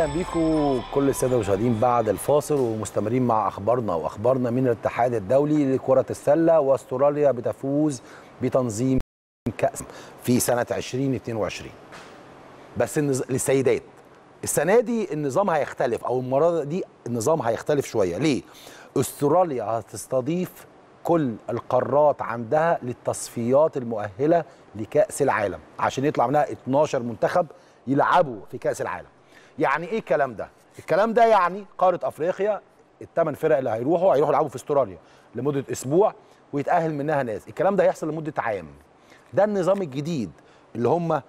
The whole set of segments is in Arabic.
اهلا بيكم كل الساده المشاهدين بعد الفاصل ومستمرين مع اخبارنا واخبارنا من الاتحاد الدولي لكره السله واستراليا بتفوز بتنظيم كاس في سنه 2022 بس للسيدات السنه دي النظام هيختلف او المره دي النظام هيختلف شويه ليه استراليا هتستضيف كل القارات عندها للتصفيات المؤهله لكاس العالم عشان يطلع منها 12 منتخب يلعبوا في كاس العالم يعني ايه الكلام ده الكلام ده يعني قاره افريقيا الثمان فرق اللي هيروحوا هيروحوا يلعبوا في استراليا لمده اسبوع ويتاهل منها ناس الكلام ده هيحصل لمده عام ده النظام الجديد اللي هم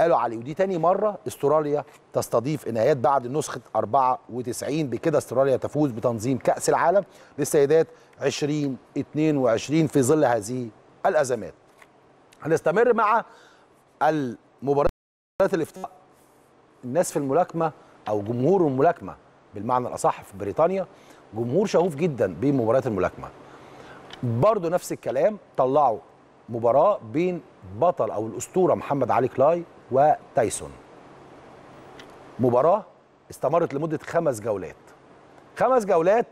قالوا عليه ودي تاني مره استراليا تستضيف نهايات بعد نسخه 94 بكده استراليا تفوز بتنظيم كاس العالم للسيدات 2022 في ظل هذه الازمات هنستمر مع المباريات الافتتاح الناس في الملاكمه او جمهور الملاكمه بالمعنى الاصح في بريطانيا جمهور شغوف جدا بمباريات الملاكمه برضه نفس الكلام طلعوا مباراه بين بطل او الاسطوره محمد علي كلاي وتايسون مباراه استمرت لمده خمس جولات خمس جولات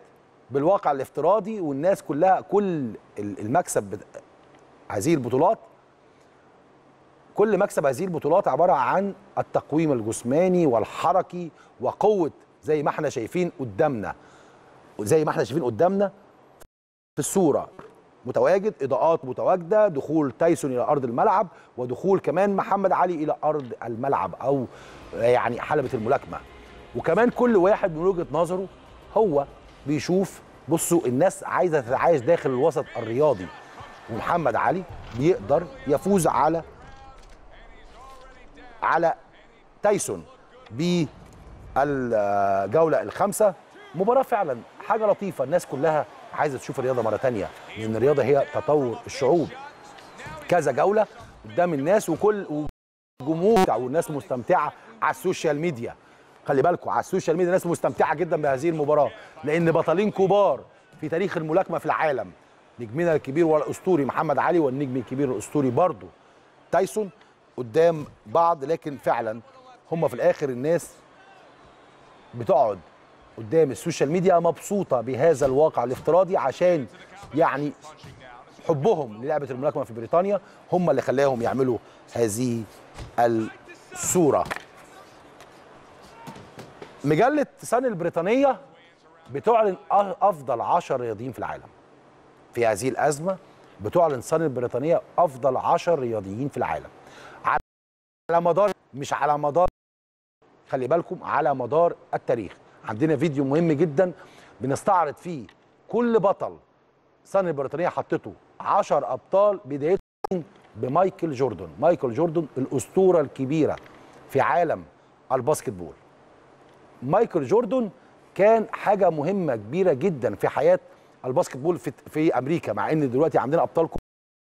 بالواقع الافتراضي والناس كلها كل المكسب هذه البطولات كل مكسب هذه البطولات عباره عن التقويم الجسماني والحركي وقوه زي ما احنا شايفين قدامنا زي ما احنا شايفين قدامنا في الصوره متواجد اضاءات متواجده دخول تايسون الى ارض الملعب ودخول كمان محمد علي الى ارض الملعب او يعني حلبه الملاكمه وكمان كل واحد من وجهه نظره هو بيشوف بصوا الناس عايزه تتعايش داخل الوسط الرياضي ومحمد علي بيقدر يفوز على على تايسون بالجوله الخامسه مباراه فعلا حاجه لطيفه الناس كلها عايزه تشوف الرياضه مره ثانيه لان الرياضه هي تطور الشعوب كذا جوله قدام الناس وكل الجمهور والناس مستمتعه على السوشيال ميديا خلي بالكم على السوشيال ميديا الناس مستمتعه جدا بهذه المباراه لان بطلين كبار في تاريخ الملاكمه في العالم نجمنا الكبير والاسطوري محمد علي والنجم الكبير الاسطوري برضه تايسون قدام بعض لكن فعلا هم في الاخر الناس بتقعد قدام السوشيال ميديا مبسوطه بهذا الواقع الافتراضي عشان يعني حبهم للعبه الملاكمه في بريطانيا هم اللي خلاهم يعملوا هذه الصوره مجله سان البريطانيه بتعلن افضل 10 رياضيين في العالم في هذه الازمه بتعلن سان البريطانيه افضل 10 رياضيين في العالم على مدار مش على مدار خلي بالكم على مدار التاريخ عندنا فيديو مهم جدا بنستعرض فيه كل بطل سنة البريطانية حطته 10 أبطال بدايته بمايكل جوردن مايكل جوردن الأسطورة الكبيرة في عالم الباسكتبول مايكل جوردن كان حاجة مهمة كبيرة جدا في حياة الباسكتبول في, في أمريكا مع أن دلوقتي عندنا أبطال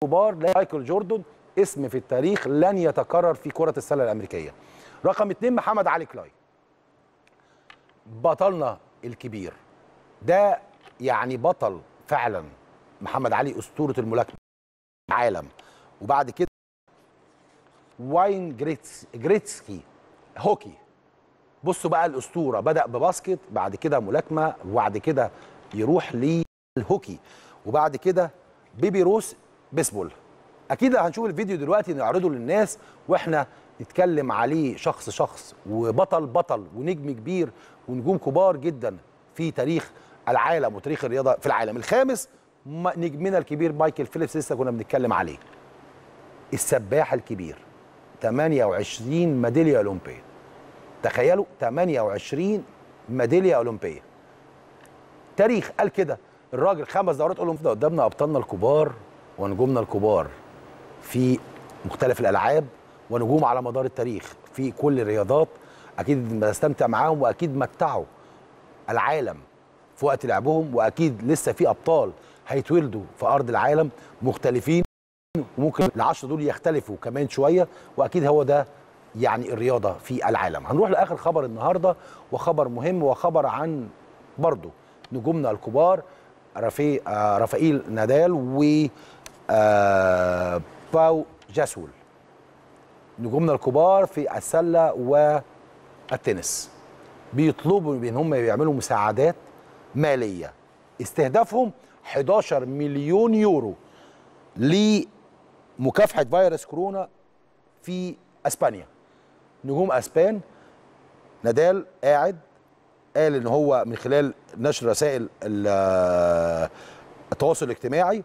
كبار مايكل جوردن اسم في التاريخ لن يتكرر في كرة السلة الأمريكية رقم اتنين محمد علي كلاي بطلنا الكبير ده يعني بطل فعلا محمد علي أسطورة الملاكمة العالم وبعد كده واين جريتس جريتسكي هوكي بصوا بقى الأسطورة بدأ بباسكت بعد كده ملاكمة وبعد كده يروح للهوكي وبعد كده بيبي روس بيسبول اكيد هنشوف الفيديو دلوقتي نعرضه للناس واحنا نتكلم عليه شخص شخص وبطل بطل ونجم كبير ونجوم كبار جدا في تاريخ العالم وتاريخ الرياضه في العالم الخامس نجمنا الكبير مايكل فيليبس لسه كنا بنتكلم عليه السباح الكبير 28 ميداليه اولمبيه تخيلوا 28 ميداليه اولمبيه تاريخ قال كده الراجل خمس دورات اولمبيه قدامنا ابطالنا الكبار ونجومنا الكبار في مختلف الالعاب ونجوم على مدار التاريخ في كل الرياضات اكيد بستمتع معاهم واكيد متعوا العالم في وقت لعبهم واكيد لسه في ابطال هيتولدوا في ارض العالم مختلفين وممكن العشرة دول يختلفوا كمان شويه واكيد هو ده يعني الرياضه في العالم هنروح لاخر خبر النهارده وخبر مهم وخبر عن برضه نجومنا الكبار رفي... آه، رافائيل نادال و آه، باو جاسول نجومنا الكبار في السله والتنس بيطلبوا ان هم يعملوا مساعدات ماليه استهدافهم 11 مليون يورو لمكافحه فيروس كورونا في اسبانيا نجوم اسبان نادال قاعد قال ان هو من خلال نشر رسائل التواصل الاجتماعي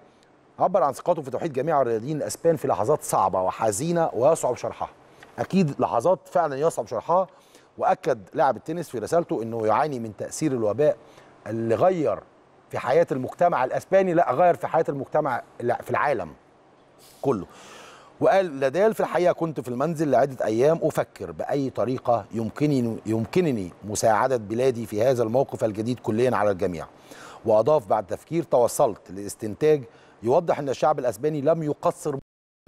عبر عن ثقته في توحيد جميع الرياضيين الاسبان في لحظات صعبه وحزينه ويصعب شرحها اكيد لحظات فعلا يصعب شرحها واكد لاعب التنس في رسالته انه يعاني من تاثير الوباء اللي غير في حياه المجتمع الاسباني لا غير في حياه المجتمع في العالم كله وقال لدال في الحقيقه كنت في المنزل لعده ايام افكر باي طريقه يمكنني يمكنني مساعده بلادي في هذا الموقف الجديد كليا على الجميع واضاف بعد تفكير توصلت لاستنتاج يوضح ان الشعب الاسباني لم يقصر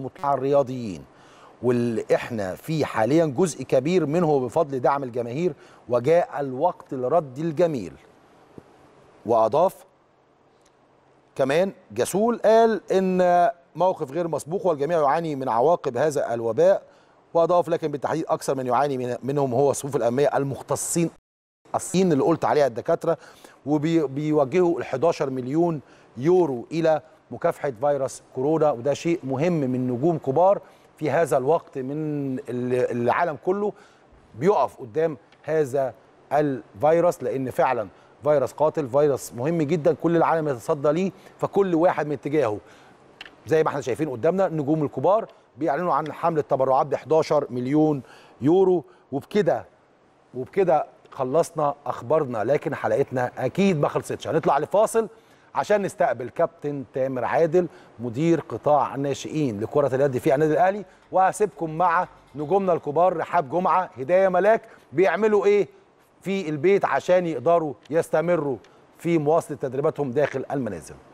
مطلع الرياضيين واللي احنا فيه حاليا جزء كبير منه بفضل دعم الجماهير وجاء الوقت لرد الجميل واضاف كمان جسول قال ان موقف غير مسبوق والجميع يعاني من عواقب هذا الوباء واضاف لكن بالتحديد اكثر من يعاني منهم هو صفوف الامنيه المختصين الصين اللي قلت عليها الدكاتره وبيوجهوا ال 11 مليون يورو الى مكافحه فيروس كورونا وده شيء مهم من نجوم كبار في هذا الوقت من العالم كله بيقف قدام هذا الفيروس لان فعلا فيروس قاتل فيروس مهم جدا كل العالم يتصدى ليه فكل واحد من اتجاهه زي ما احنا شايفين قدامنا النجوم الكبار بيعلنوا عن حمله تبرعات ب 11 مليون يورو وبكده وبكده خلصنا اخبارنا لكن حلقتنا اكيد ما خلصتش هنطلع لفاصل عشان نستقبل كابتن تامر عادل مدير قطاع الناشئين لكرة اليد في النادي الأهلي وهسيبكم مع نجومنا الكبار رحاب جمعة هداية ملاك بيعملوا إيه في البيت عشان يقدروا يستمروا في مواصلة تدريباتهم داخل المنازل